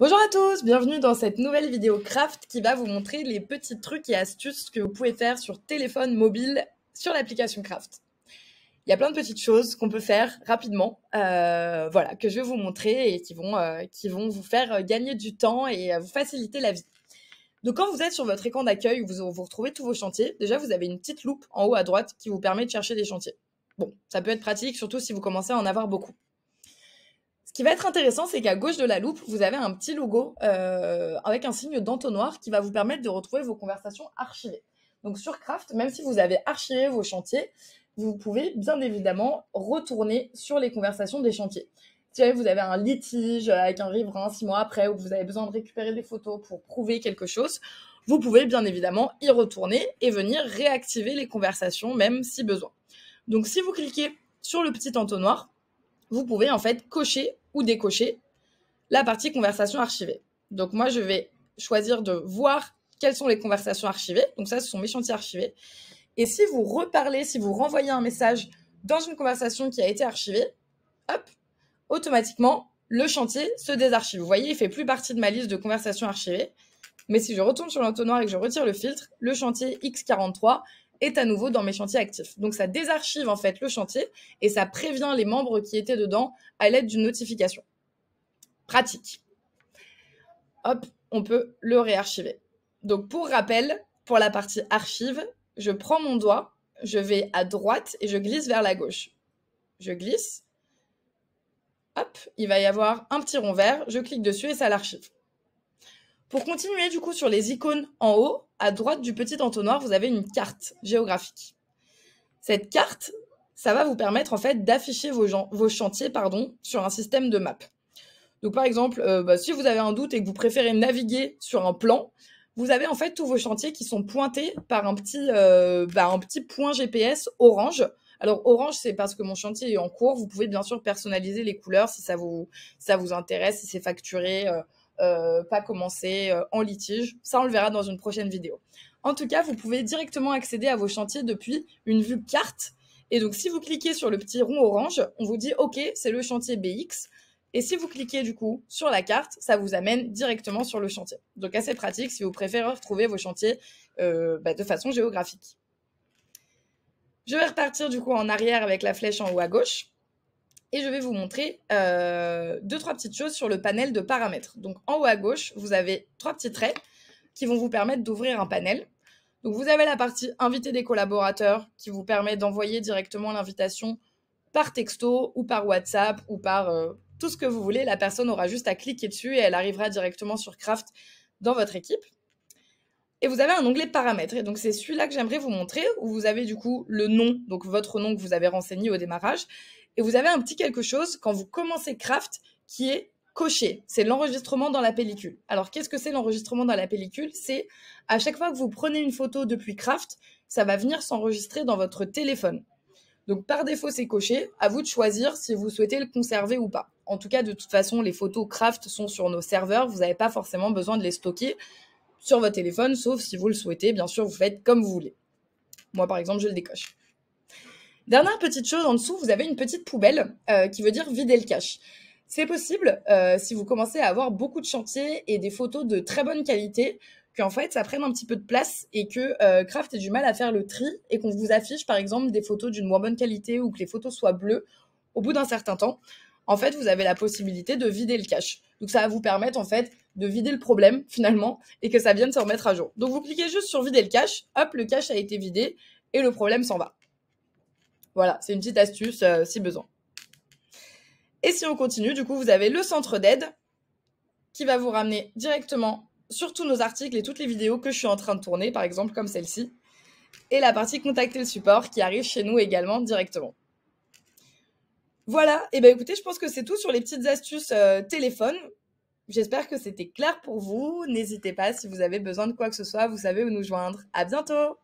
Bonjour à tous, bienvenue dans cette nouvelle vidéo craft qui va vous montrer les petits trucs et astuces que vous pouvez faire sur téléphone mobile sur l'application craft. Il y a plein de petites choses qu'on peut faire rapidement, euh, voilà, que je vais vous montrer et qui vont, euh, qui vont vous faire euh, gagner du temps et vous faciliter la vie. Donc quand vous êtes sur votre écran d'accueil, vous, vous retrouvez tous vos chantiers. Déjà, vous avez une petite loupe en haut à droite qui vous permet de chercher des chantiers. Bon, ça peut être pratique, surtout si vous commencez à en avoir beaucoup qui va être intéressant, c'est qu'à gauche de la loupe, vous avez un petit logo euh, avec un signe d'entonnoir qui va vous permettre de retrouver vos conversations archivées. Donc sur Craft, même si vous avez archivé vos chantiers, vous pouvez bien évidemment retourner sur les conversations des chantiers. Si vous avez un litige avec un riverain six mois après ou que vous avez besoin de récupérer des photos pour prouver quelque chose, vous pouvez bien évidemment y retourner et venir réactiver les conversations même si besoin. Donc si vous cliquez sur le petit entonnoir, vous pouvez en fait cocher ou décocher la partie conversation archivée. Donc moi, je vais choisir de voir quelles sont les conversations archivées. Donc ça, ce sont mes chantiers archivés. Et si vous reparlez, si vous renvoyez un message dans une conversation qui a été archivée, hop, automatiquement, le chantier se désarchive. Vous voyez, il fait plus partie de ma liste de conversations archivées. Mais si je retourne sur l'entonnoir et que je retire le filtre, le chantier X43 est à nouveau dans mes chantiers actifs. Donc ça désarchive en fait le chantier et ça prévient les membres qui étaient dedans à l'aide d'une notification. Pratique. Hop, on peut le réarchiver. Donc pour rappel, pour la partie archive, je prends mon doigt, je vais à droite et je glisse vers la gauche. Je glisse. Hop, il va y avoir un petit rond vert, je clique dessus et ça l'archive. Pour continuer du coup sur les icônes en haut, à droite du petit entonnoir, vous avez une carte géographique. Cette carte, ça va vous permettre en fait d'afficher vos, chantiers pardon, sur un système de map. Donc par exemple, euh, bah, si vous avez un doute et que vous préférez naviguer sur un plan, vous avez en fait tous vos chantiers qui sont pointés par un petit, euh, bah, point GPS orange. Alors orange, c'est parce que mon chantier est en cours. Vous pouvez bien sûr personnaliser les couleurs si ça vous, intéresse, si c'est facturé. Euh, euh, pas commencer euh, en litige. Ça, on le verra dans une prochaine vidéo. En tout cas, vous pouvez directement accéder à vos chantiers depuis une vue carte. Et donc, si vous cliquez sur le petit rond orange, on vous dit OK, c'est le chantier BX. Et si vous cliquez du coup sur la carte, ça vous amène directement sur le chantier. Donc, assez pratique si vous préférez retrouver vos chantiers euh, bah, de façon géographique. Je vais repartir du coup en arrière avec la flèche en haut à gauche et je vais vous montrer euh, deux, trois petites choses sur le panel de paramètres. Donc en haut à gauche, vous avez trois petits traits qui vont vous permettre d'ouvrir un panel. Donc vous avez la partie inviter des collaborateurs qui vous permet d'envoyer directement l'invitation par texto ou par WhatsApp ou par euh, tout ce que vous voulez. La personne aura juste à cliquer dessus et elle arrivera directement sur Craft dans votre équipe. Et vous avez un onglet paramètres. Et donc, c'est celui-là que j'aimerais vous montrer où vous avez du coup le nom, donc votre nom que vous avez renseigné au démarrage, et vous avez un petit quelque chose quand vous commencez Craft qui est coché. C'est l'enregistrement dans la pellicule. Alors, qu'est-ce que c'est l'enregistrement dans la pellicule C'est à chaque fois que vous prenez une photo depuis Craft, ça va venir s'enregistrer dans votre téléphone. Donc, par défaut, c'est coché. À vous de choisir si vous souhaitez le conserver ou pas. En tout cas, de toute façon, les photos Craft sont sur nos serveurs. Vous n'avez pas forcément besoin de les stocker sur votre téléphone, sauf si vous le souhaitez. Bien sûr, vous faites comme vous voulez. Moi, par exemple, je le décoche. Dernière petite chose en dessous, vous avez une petite poubelle euh, qui veut dire vider le cache. C'est possible euh, si vous commencez à avoir beaucoup de chantiers et des photos de très bonne qualité qu'en fait ça prenne un petit peu de place et que euh, Kraft ait du mal à faire le tri et qu'on vous affiche par exemple des photos d'une moins bonne qualité ou que les photos soient bleues au bout d'un certain temps. En fait, vous avez la possibilité de vider le cache. Donc ça va vous permettre en fait de vider le problème finalement et que ça vienne se remettre à jour. Donc vous cliquez juste sur vider le cache, hop, le cache a été vidé et le problème s'en va. Voilà, c'est une petite astuce euh, si besoin. Et si on continue, du coup, vous avez le centre d'aide qui va vous ramener directement sur tous nos articles et toutes les vidéos que je suis en train de tourner, par exemple comme celle-ci, et la partie contacter le support qui arrive chez nous également directement. Voilà, et eh bien écoutez, je pense que c'est tout sur les petites astuces euh, téléphone. J'espère que c'était clair pour vous. N'hésitez pas si vous avez besoin de quoi que ce soit, vous savez où nous joindre. À bientôt